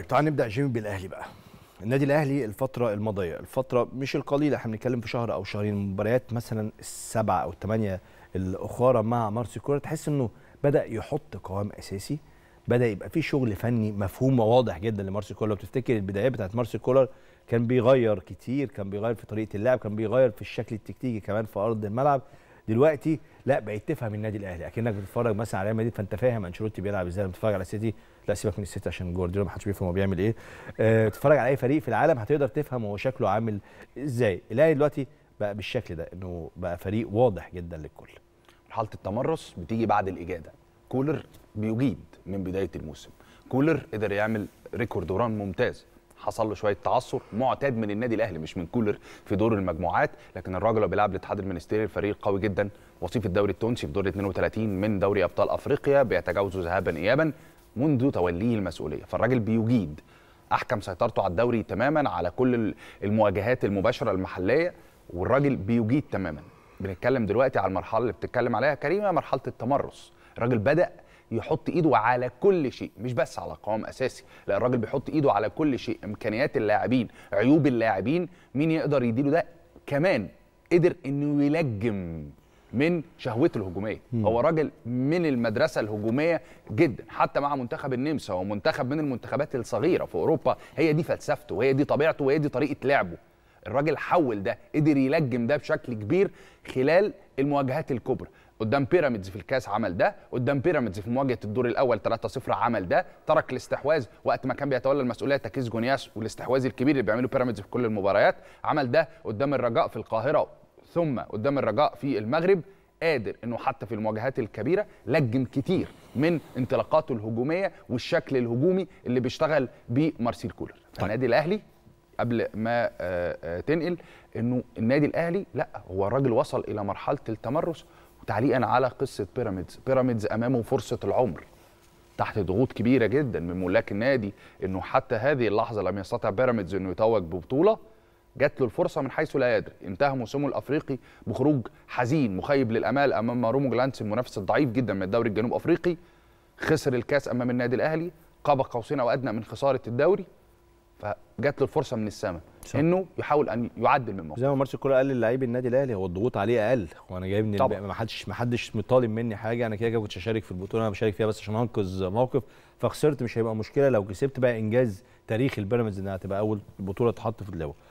طيب، تعال نبدا جيمي بالاهلي بقى النادي الاهلي الفتره الماضيه الفتره مش القليله احنا بنتكلم في شهر او شهرين مباريات مثلا السبعه او الثمانيه الاخرى مع مارسي كوره تحس انه بدا يحط قوام اساسي بدا يبقى في شغل فني مفهوم وواضح جدا لمارسي كولر لو تفتكر البدايات بتاعت مارسي كولر كان بيغير كتير كان بيغير في طريقه اللعب كان بيغير في الشكل التكتيكي كمان في ارض الملعب دلوقتي لا بقيت تفهم النادي الاهلي اكنك بتتفرج مثلا على ريال مدريد فانت فاهم انشيلوتي بيلعب ازاي بتتفرج على سيتي لا سيبك من السيتي عشان جوارديولا ما حدش بيفهم هو بيعمل ايه بتتفرج آه، على اي فريق في العالم هتقدر تفهم هو شكله عامل ازاي الاهلي دلوقتي بقى بالشكل ده انه بقى فريق واضح جدا للكل مرحله التمرس بتيجي بعد الاجاده كولر بيجيد من بدايه الموسم كولر قدر يعمل ريكورد وران ممتاز حصل له شويه تعثر معتاد من النادي الاهلي مش من كولر في دور المجموعات لكن الراجل اللي بيلعب لاتحاد المنستيري الفريق قوي جدا وصيف الدوري التونسي في دور 32 من دوري ابطال افريقيا بيتجاوزه ذهابا ايابا منذ توليه المسؤوليه فالراجل بيجيد احكم سيطرته على الدوري تماما على كل المواجهات المباشره المحليه والراجل بيجيد تماما بنتكلم دلوقتي على المرحله اللي بتتكلم عليها كريمه مرحله التمرس الراجل بدا يحط ايده على كل شيء مش بس على قوام اساسي لا الراجل بيحط ايده على كل شيء امكانيات اللاعبين عيوب اللاعبين مين يقدر يديله ده كمان قدر انه يلجم من شهوته الهجوميه مم. هو راجل من المدرسه الهجوميه جدا حتى مع منتخب النمسا هو منتخب من المنتخبات الصغيره في اوروبا هي دي فلسفته وهي دي طبيعته وهي دي طريقه لعبه الراجل حول ده قدر يلجم ده بشكل كبير خلال المواجهات الكبرى قدام بيراميدز في الكاس عمل ده قدام بيراميدز في مواجهه الدور الاول 3-0 عمل ده ترك الاستحواذ وقت ما كان بيتولى المسؤوليه تكيس جونياس والاستحواذ الكبير اللي بيعمله بيراميدز في كل المباريات عمل ده قدام الرجاء في القاهره ثم قدام الرجاء في المغرب قادر انه حتى في المواجهات الكبيره لجم كتير من انطلاقاته الهجوميه والشكل الهجومي اللي بيشتغل بيه مارسيل كولر طيب. النادي الاهلي قبل ما آه، آه، تنقل انه النادي الاهلي لا هو الراجل وصل الى مرحله التمرس وتعليقا على قصه بيراميدز بيراميدز امامه فرصه العمر تحت ضغوط كبيره جدا من ملاك النادي انه حتى هذه اللحظه لم يستطع بيراميدز انه يتوج ببطوله جات له الفرصه من حيث لا يدري انتهى موسمه الافريقي بخروج حزين مخيب للامال امام رومو جلانتس المنافس الضعيف جدا من الدوري الجنوب افريقي خسر الكاس امام النادي الاهلي قاب قوسين او ادنى من خساره الدوري فجات له الفرصه من السماء انه يحاول ان يعدل من الموقف زي ما مارسيل كولر قال للاعيب النادي الاهلي هو الضغوط عليه اقل وانا جايبني من ما حدش ما حدش مطالب مني حاجه انا كده كده كنتش هشارك في البطوله انا بشارك فيها بس عشان انقذ موقف فخسرت مش هيبقى مشكله لو كسبت بقى انجاز تاريخي البيراميدز انها هتبقى اول بطوله تحط في اللواء